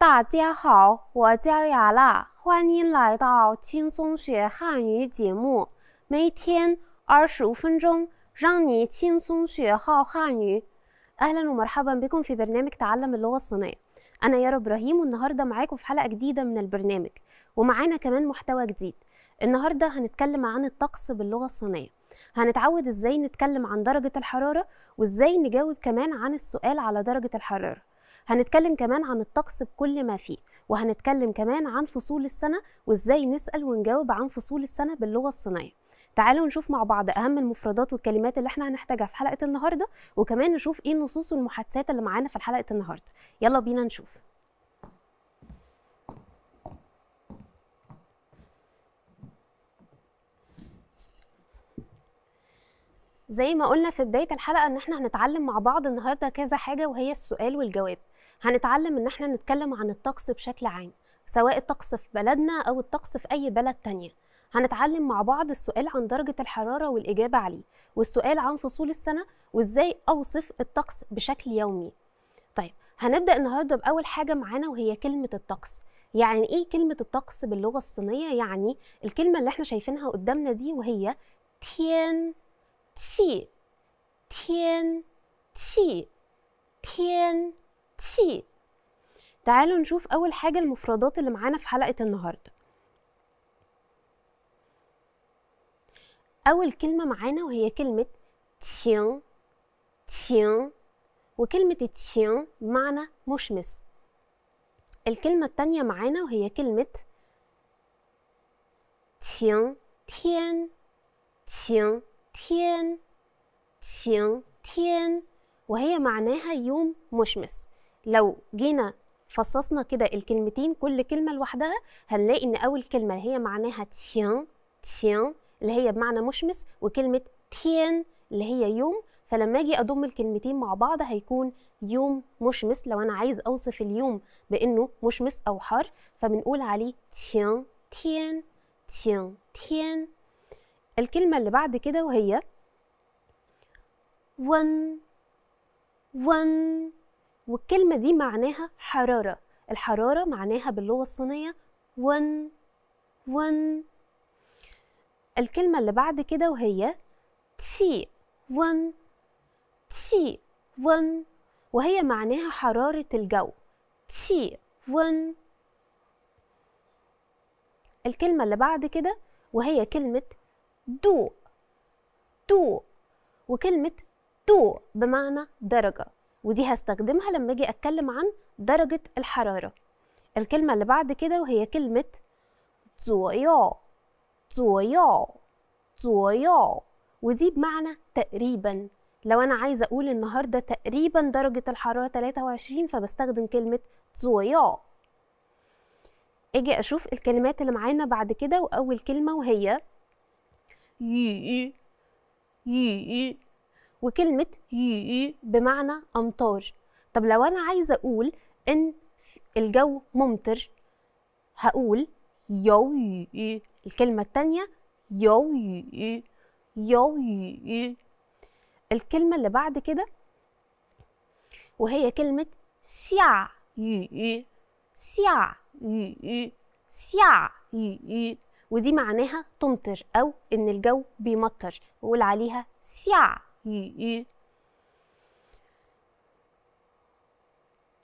大家好，我叫雅拉，欢迎来到轻松学汉语节目，每天二十五分钟，让你轻松学好汉语。اهلا ومرحبا بكم في برنامج تعلم اللغه الصينيه انا يارا ابراهيم والنهارده معاكم في حلقه جديده من البرنامج ومعانا كمان محتوى جديد النهارده هنتكلم عن الطقس باللغه الصينيه هنتعود ازاي نتكلم عن درجه الحراره وازاي نجاوب كمان عن السؤال على درجه الحراره هنتكلم كمان عن الطقس بكل ما فيه وهنتكلم كمان عن فصول السنة وإزاي نسأل ونجاوب عن فصول السنة باللغة الصينية تعالوا نشوف مع بعض اهم المفردات والكلمات اللي احنا هنحتاجها في حلقه النهارده وكمان نشوف ايه النصوص والمحادثات اللي معانا في حلقه النهارده يلا بينا نشوف زي ما قلنا في بداية الحلقة ان احنا هنتعلم مع بعض النهاردة كذا حاجة وهي السؤال والجواب هنتعلم ان احنا نتكلم عن الطقس بشكل عام سواء الطقس في بلدنا او الطقس في اي بلد تانية هنتعلم مع بعض السؤال عن درجة الحرارة والإجابة عليه والسؤال عن فصول السنة وإزاي أوصف الطقس بشكل يومي طيب هنبدأ النهاردة بأول حاجة معانا وهي كلمة الطقس يعني إيه كلمة الطقس باللغة الصينية يعني الكلمة اللي احنا شايفينها قدامنا دي وهي تيان تي تيان تي تيان تي تعالوا نشوف أول حاجة المفردات اللي معانا في حلقة النهاردة أول كلمة معانا وهي كلمة تيان تيان وكلمة تيان معنى مشمس الكلمة التانية معانا وهي كلمة تيان تيان تيان تيان تيان تيان وهي معناها يوم مشمس لو جينا فصصنا كده الكلمتين كل كلمة لوحدها هنلاقي إن أول كلمة هي معناها تيان تيان اللي هي بمعنى مشمس وكلمة تيان اللي هي يوم فلما اجي اضم الكلمتين مع بعض هيكون يوم مشمس لو انا عايز اوصف اليوم بانه مشمس او حر فبنقول عليه تيان تيان تيان تيان الكلمة اللي بعد كده وهي ون ون والكلمة دي معناها حرارة الحرارة معناها باللغة الصينية ون ون الكلمة اللي بعد كده وهي تي ون تي ون وهي معناها حرارة الجو تي ون الكلمة اللي بعد كده وهي كلمة دو دو وكلمة دو بمعنى درجة ودي هستخدمها لما اجي اتكلم عن درجة الحرارة الكلمة اللي بعد كده وهي كلمة زويو زويو زويو ودي بمعنى تقريبا لو انا عايزة اقول النهاردة تقريبا درجة الحرارة 23 فبستخدم كلمة زويو اجي اشوف الكلمات اللي معانا بعد كده واول كلمة وهي وكلمة يو بمعنى أمطار طب لو أنا عايزة أقول إن الجو ممطر هقول يو يو الكلمة التانية يو يو يو يو الكلمة اللي بعد كده وهي كلمة سيا يو يو سيا يو يو سيا يو يو ودي معناها تمطر أو إن الجو بيمطر وقول عليها سيا ي إيه.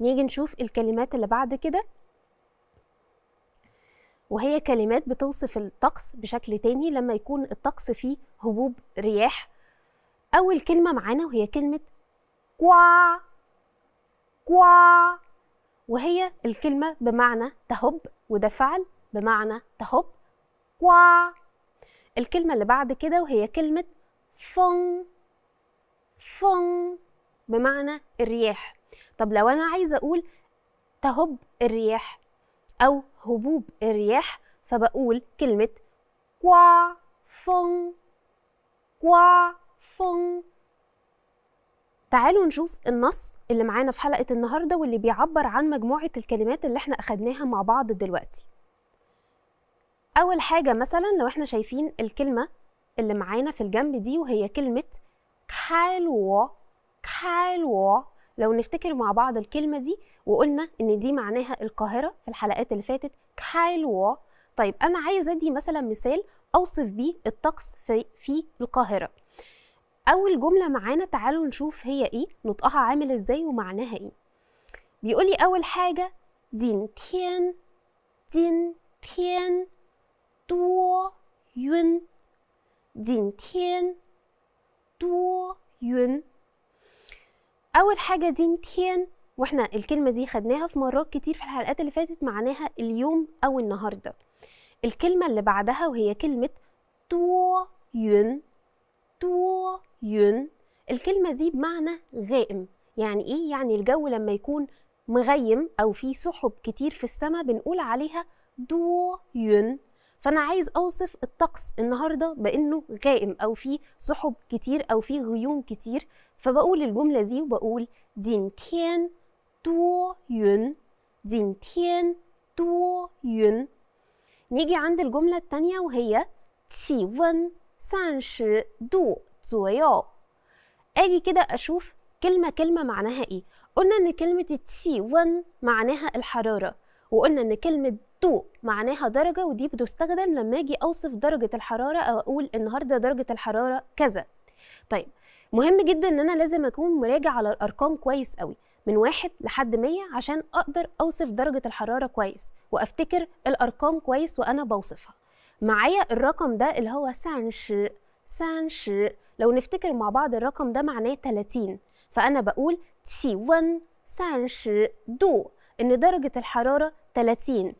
نيجي نشوف الكلمات اللي بعد كده وهي كلمات بتوصف الطقس بشكل تاني لما يكون الطقس فيه هبوب رياح أول كلمة معانا وهي كلمة كوا كوا وهي الكلمة بمعنى تهب وده فعل بمعنى تهب كوا الكلمة اللي بعد كده وهي كلمة فون فون بمعنى الرياح طب لو أنا عايزة أقول تهب الرياح أو هبوب الرياح فبقول كلمة كوا فون كوا فون تعالوا نشوف النص اللي معانا في حلقة النهاردة واللي بيعبر عن مجموعة الكلمات اللي احنا أخدناها مع بعض دلوقتي أول حاجة مثلا لو احنا شايفين الكلمة اللي معانا في الجنب دي وهي كلمة 开罗 لو نفتكر مع بعض الكلمة دي وقلنا إن دي معناها القاهرة في الحلقات اللي فاتت كايلو طيب أنا عايزة أدي مثلا مثال أوصف بيه الطقس في, في القاهرة أول جملة معانا تعالوا نشوف هي إيه نطقها عامل إزاي ومعناها إيه بيقولي أول حاجة دين تين دين تين دو يون دين تين 多云 أول حاجة زين تيان واحنا الكلمة دي خدناها في مرات كتير في الحلقات اللي فاتت معناها اليوم أو النهاردة الكلمة اللي بعدها وهي كلمة تو يون تو يون الكلمة دي بمعنى غائم يعني إيه؟ يعني الجو لما يكون مغيم أو فيه سحب كتير في السماء بنقول عليها دو يون فانا عايز اوصف الطقس النهارده بانه غائم او فيه سحب كتير او فيه غيوم كتير فبقول الجمله دي وبقول دين تيان دو يون دين تيان دو يون نيجي عند الجمله الثانيه وهي تي ون سان شي دو زويو اجي كده اشوف كلمه كلمه معناها ايه قلنا ان كلمه تي ون معناها الحراره وقلنا ان كلمه تو معناها درجه ودي بتستخدم لما اجي اوصف درجه الحراره او اقول النهارده درجه الحراره كذا طيب مهم جدا ان انا لازم اكون مراجع على الارقام كويس قوي من واحد لحد مية عشان اقدر اوصف درجه الحراره كويس وافتكر الارقام كويس وانا بوصفها معايا الرقم ده اللي هو سانش سانش لو نفتكر مع بعض الرقم ده معناه 30 فانا بقول تي ون سانش دو ان درجه الحراره 30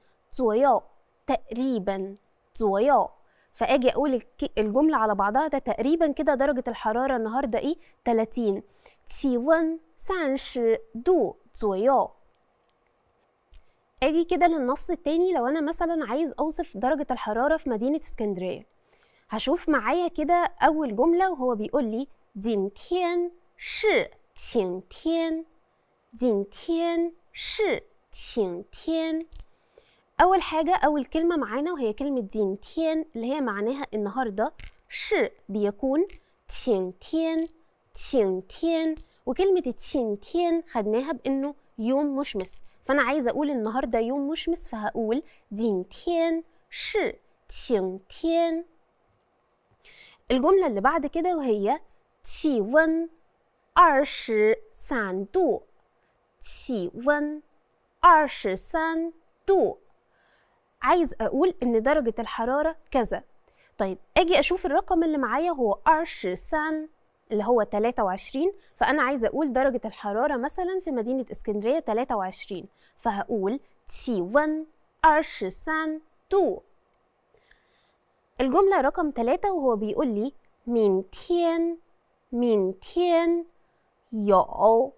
فاجي اقول الجمله على بعضها ده تقريبا كده درجه الحراره النهارده ايه 30气温三十度左右 اجي كده للنص التاني لو انا مثلا عايز اوصف درجه الحراره في مدينه اسكندريه هشوف معايا كده اول جمله وهو بيقول لي شي أول حاجه اول كلمه معانا وهي كلمه دين تين اللي هي معناها النهاردة بيكون وكلمة تين تين خدناها بانه يوم مشمس فانا عايزه اقول النهارده يوم مشمس فهقول دين تين ش تين تين الجمله اللي بعد كده وهي تي ون سان دو تي ون 23 دو عايز اقول ان درجه الحراره كذا طيب اجي اشوف الرقم اللي معايا هو 23 اللي هو 23 فانا عايز اقول درجه الحراره مثلا في مدينه اسكندريه 23 فهقول تي ون 气温 سان تو الجمله رقم 3 وهو بيقول لي مين مين يو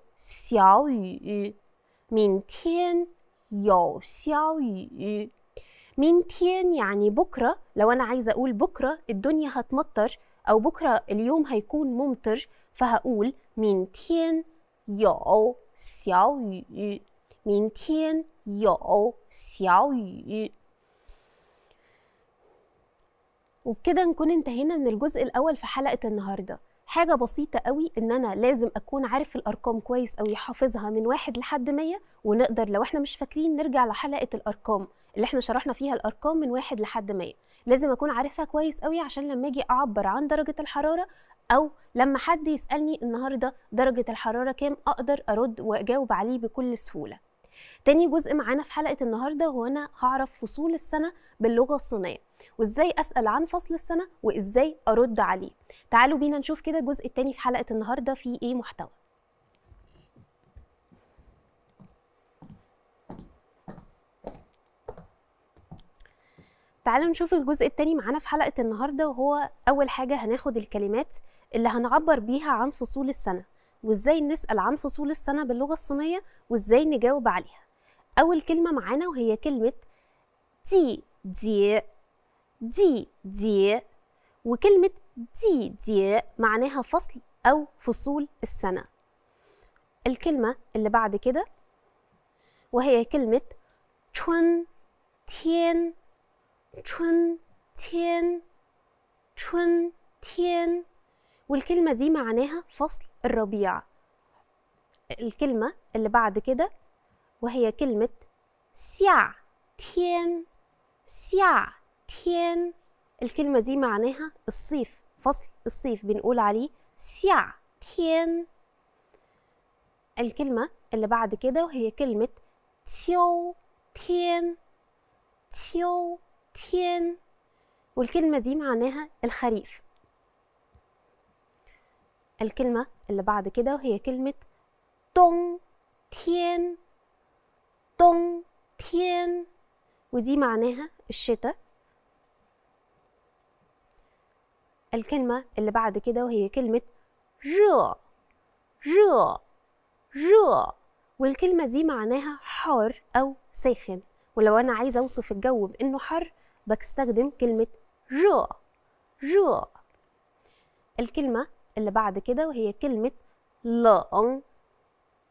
يو يعني بكرة لو أنا عايزة أقول بكرة الدنيا هتمطر أو بكرة اليوم هيكون ممطر فهقول يو يو يو يو وبكده نكون انتهينا من الجزء الأول في حلقة النهاردة حاجة بسيطة قوي إن أنا لازم أكون عارف الأرقام كويس أو حافظها من واحد لحد مية ونقدر لو إحنا مش فاكرين نرجع لحلقة الأرقام اللي إحنا شرحنا فيها الأرقام من واحد لحد مية لازم أكون عارفها كويس قوي عشان لما أجي أعبر عن درجة الحرارة أو لما حد يسألني النهاردة درجة الحرارة كام أقدر أرد وأجاوب عليه بكل سهولة تاني جزء معانا في حلقه النهارده هو انا هعرف فصول السنه باللغه الصينيه وازاي اسال عن فصل السنه وازاي ارد عليه تعالوا بينا نشوف كده الجزء التاني في حلقه النهارده في ايه محتوى تعالوا نشوف الجزء التاني معانا في حلقة النهاردة وهو أول حاجة هناخد الكلمات اللي هنعبر بيها عن فصول السنة وازاي نسال عن فصول السنه باللغه الصينيه وازاي نجاوب عليها اول كلمه معانا وهي كلمه دي دي دي دي وكلمه دي دي معناها فصل او فصول السنه الكلمه اللي بعد كده وهي كلمه تشون تيان تشون تيان تشون تيان والكلمه دي معناها فصل الربيع الكلمة اللي بعد كده وهي كلمة سيا تيان سيا تيان الكلمة دي معناها الصيف فصل الصيف بنقول عليه سيا تيان الكلمة اللي بعد كده وهي كلمة تيو تيان تيو تيان والكلمة دي معناها الخريف الكلمة اللي بعد كده وهي كلمة تون تيان تون تيان ودي معناها الشتاء الكلمة اللي بعد كده وهي كلمة رو رو رو والكلمة دي معناها حار أو ساخن ولو أنا عايزة أوصف الجو بإنه حر بستخدم كلمة رو رو الكلمة اللي بعد كده وهي كلمة لأن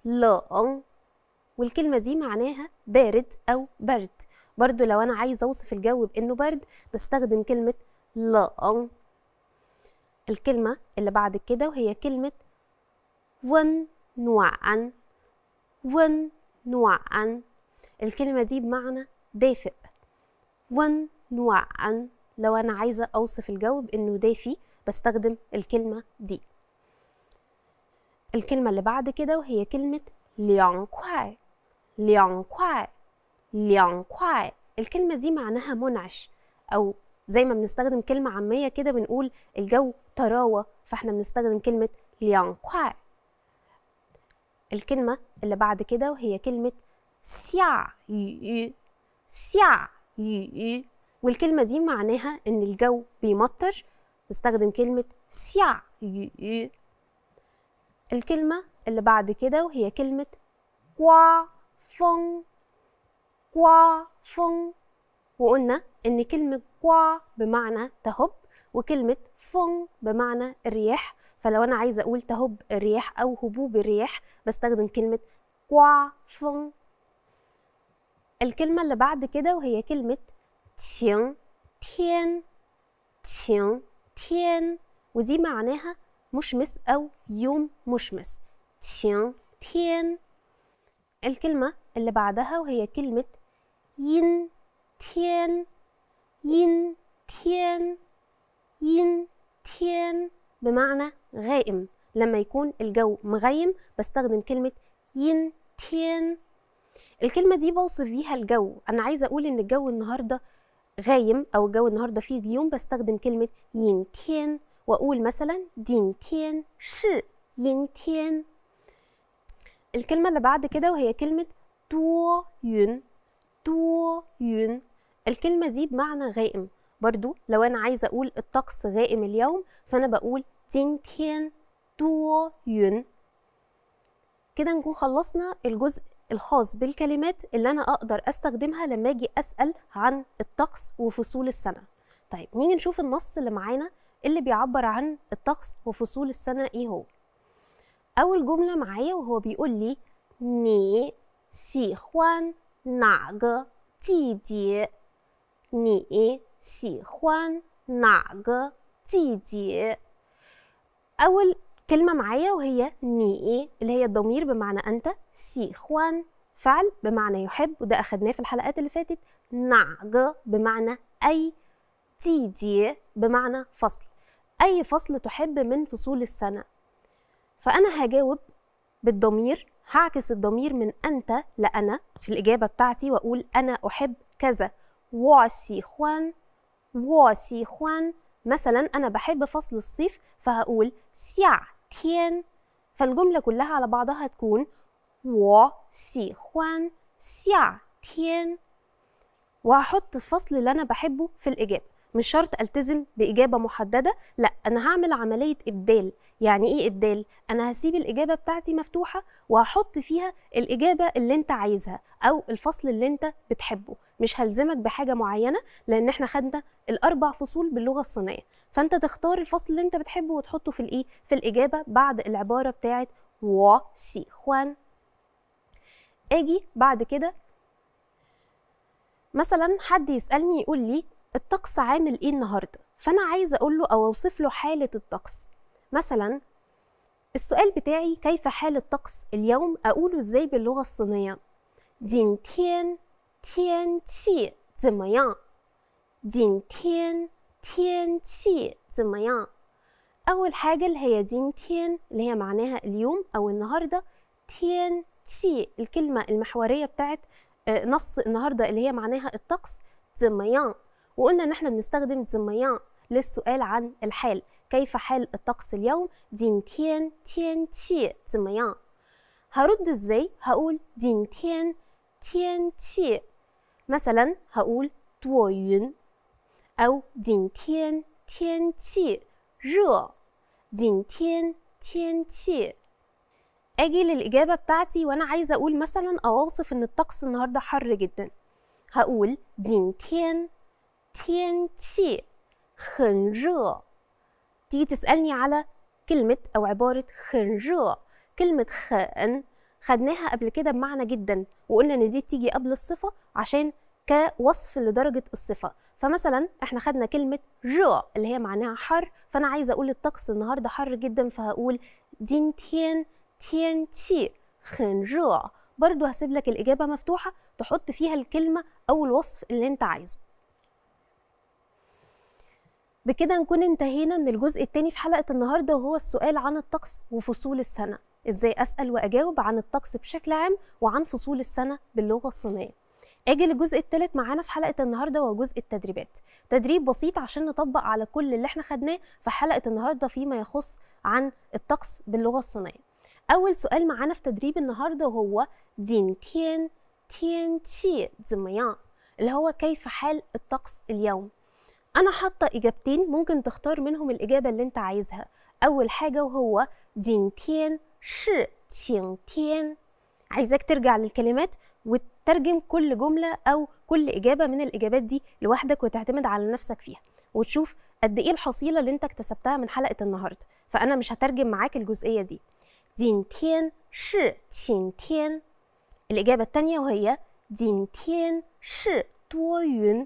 لأن والكلمة دي معناها بارد أو برد برضو لو أنا عايزة أوصف الجو بإنه برد بستخدم كلمة لأن الكلمة اللي بعد كده وهي كلمة ون نوعا ون نوعا الكلمة دي بمعنى دافئ ون نوعا لو أنا عايزة أوصف الجو بإنه دافي بستخدم الكلمة دي الكلمة اللي بعد كده وهي كلمة ليانغ كواي ليانغ كواي كواي الكلمة دي معناها منعش أو زي ما بنستخدم كلمة عامية كده بنقول الجو طراوة فاحنا بنستخدم كلمة ليانغ كواي الكلمة اللي بعد كده وهي كلمة سيا سيا والكلمة دي معناها إن الجو بيمطر نستخدم كلمة سيا يو الكلمة اللي بعد كده وهي كلمة كوا فون كوا فون وقلنا إن كلمة كوا بمعنى تهب وكلمة فون بمعنى الرياح فلو أنا عايزة أقول تهب الرياح أو هبوب الرياح بستخدم كلمة كوا فون الكلمة اللي بعد كده وهي كلمة تيان تيان تيان ودي معناها مشمس أو يوم مشمس تيان تيان الكلمة اللي بعدها وهي كلمة ين تيان ين تيان ين تيان بمعنى غائم لما يكون الجو مغيم بستخدم كلمة ين تيان الكلمة دي بوصف بيها الجو أنا عايزة أقول إن الجو النهاردة غايم او الجو النهارده فيه غيوم بستخدم كلمه ين تيان واقول مثلا دين تيان شي ين تيان الكلمه اللي بعد كده وهي كلمه دو يون دو يون الكلمه دي بمعنى غائم برضو لو انا عايزه اقول الطقس غائم اليوم فانا بقول دين تيان دو يون كده نكون خلصنا الجزء الخاص بالكلمات اللي انا اقدر استخدمها لما اجي اسال عن الطقس وفصول السنه طيب نيجي نشوف النص اللي معانا اللي بيعبر عن الطقس وفصول السنه ايه هو اول جمله معايا وهو بيقول لي ني سي خوان نعج تي دي ني سي خوان نعج تي دي اول كلمة معايا وهي ني إيه اللي هي الضمير بمعنى أنت سي خوان فعل بمعنى يحب وده أخدناه في الحلقات اللي فاتت نعج بمعنى أي تي دي بمعنى فصل أي فصل تحب من فصول السنة فأنا هجاوب بالضمير هعكس الضمير من أنت لأنا في الإجابة بتاعتي وأقول أنا أحب كذا واسي خوان واسي خوان مثلا أنا بحب فصل الصيف فهقول سيع 天 فالجملة كلها على بعضها تكون 我喜欢夏天 وهحط الفصل اللي أنا بحبه في الإجابة مش شرط التزم باجابه محدده لا انا هعمل عمليه ابدال يعني ايه ابدال انا هسيب الاجابه بتاعتي مفتوحه وهحط فيها الاجابه اللي انت عايزها او الفصل اللي انت بتحبه مش هلزمك بحاجه معينه لان احنا خدنا الاربع فصول باللغه الصينيه فانت تختار الفصل اللي انت بتحبه وتحطه في الايه في الاجابه بعد العباره بتاعه و سي خوان اجي بعد كده مثلا حد يسالني يقول لي الطقس عامل ايه النهارده فانا عايز اقول له او اوصف له حاله الطقس مثلا السؤال بتاعي كيف حال الطقس اليوم اقوله ازاي باللغه الصينيه دين تيان تيان تي زميان دين تيان تيان تي زميان اول حاجه اللي هي دين تيان اللي هي معناها اليوم او النهارده تيان تي الكلمه المحوريه بتاعت آه، نص النهارده اللي هي معناها الطقس زميان وقلنا ان احنا بنستخدم زميان للسؤال عن الحال كيف حال الطقس اليوم دين تيان تيان تي زميان هرد ازاي هقول دين تيان تيان تي مثلا هقول دو يون او دين تيان تيان تي رو دين تيان تيان تي اجي للاجابه بتاعتي وانا عايزه اقول مثلا او اوصف ان الطقس النهارده حر جدا هقول دين تيان 天气很热 تيجي تسألني على كلمة أو عبارة 很热 كلمة 很 خدناها قبل كده بمعنى جدا وقلنا ان دي بتيجي قبل الصفة عشان كوصف لدرجة الصفة فمثلا احنا خدنا كلمة جو اللي هي معناها حر فأنا عايزة أقول الطقس النهاردة حر جدا فهقول دين تين تين تي خن جو برضو هسيب لك الإجابة مفتوحة تحط فيها الكلمة أو الوصف اللي أنت عايزه بكده نكون انتهينا من الجزء الثاني في حلقه النهارده وهو السؤال عن الطقس وفصول السنه ازاي اسال واجاوب عن الطقس بشكل عام وعن فصول السنه باللغه الصينيه اجي للجزء الثالث معانا في حلقه النهارده وهو جزء التدريبات تدريب بسيط عشان نطبق على كل اللي احنا خدناه في حلقه النهارده فيما يخص عن الطقس باللغه الصينيه اول سؤال معانا في تدريب النهارده وهو دين تيان تيان تي اللي هو كيف حال الطقس اليوم انا حاطه اجابتين ممكن تختار منهم الاجابه اللي انت عايزها اول حاجه وهو دين تيان شي تين تيان عايزاك ترجع للكلمات وترجم كل جمله او كل اجابه من الاجابات دي لوحدك وتعتمد على نفسك فيها وتشوف قد ايه الحصيله اللي انت اكتسبتها من حلقه النهارده فانا مش هترجم معاك الجزئيه دي دين تيان شي تين تيان الاجابه الثانيه وهي دين تيان شي 多云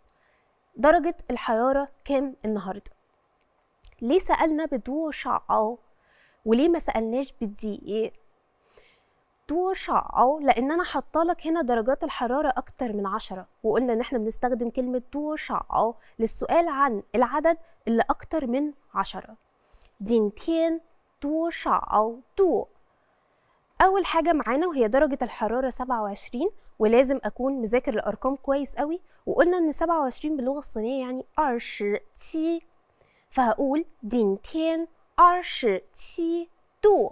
درجة الحرارة كام النهاردة ليه سألنا بدو شعاو وليه ما سألناش إيه؟ دو شعاو لأن أنا لك هنا درجات الحرارة أكتر من عشرة وقلنا إن إحنا بنستخدم كلمة دو شعاو للسؤال عن العدد اللي أكتر من عشرة دين تين دو شعاو دو اول حاجه معانا وهي درجه الحراره 27 ولازم اكون مذاكر الارقام كويس قوي وقلنا ان 27 باللغه الصينيه يعني تي فهقول دين تين تي دو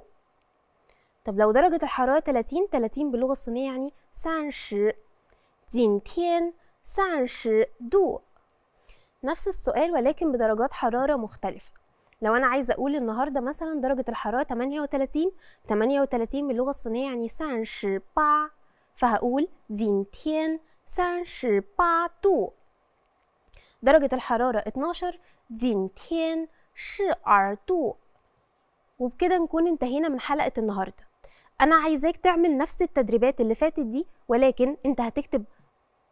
طب لو درجة الحرارة 30 30 باللغة الصينية يعني سانش دين تين سانش دو نفس السؤال ولكن بدرجات حرارة مختلفة لو انا عايزه اقول النهارده مثلا درجه الحراره 38 38 باللغه الصينيه يعني 38 فهقول زينتين 38 دو درجة الحرارة 12 زينتين 12 دو وبكده نكون انتهينا من حلقة النهاردة أنا عايزاك تعمل نفس التدريبات اللي فاتت دي ولكن أنت هتكتب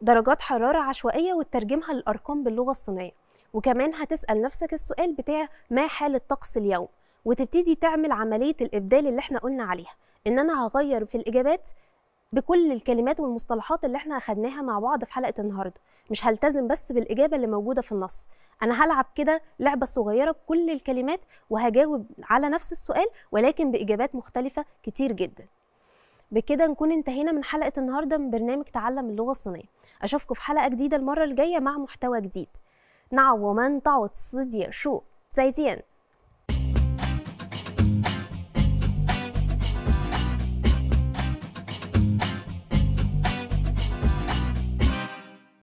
درجات حرارة عشوائية وترجمها للأرقام باللغة الصينية وكمان هتسال نفسك السؤال بتاع ما حال الطقس اليوم وتبتدي تعمل عمليه الابدال اللي احنا قلنا عليها ان انا هغير في الاجابات بكل الكلمات والمصطلحات اللي احنا اخدناها مع بعض في حلقه النهارده مش هلتزم بس بالاجابه اللي موجوده في النص انا هلعب كده لعبه صغيره بكل الكلمات وهجاوب على نفس السؤال ولكن باجابات مختلفه كتير جدا بكده نكون انتهينا من حلقه النهارده من برنامج تعلم اللغه الصينيه اشوفكم في حلقه جديده المره الجايه مع محتوى جديد 那我们到此结束，再见。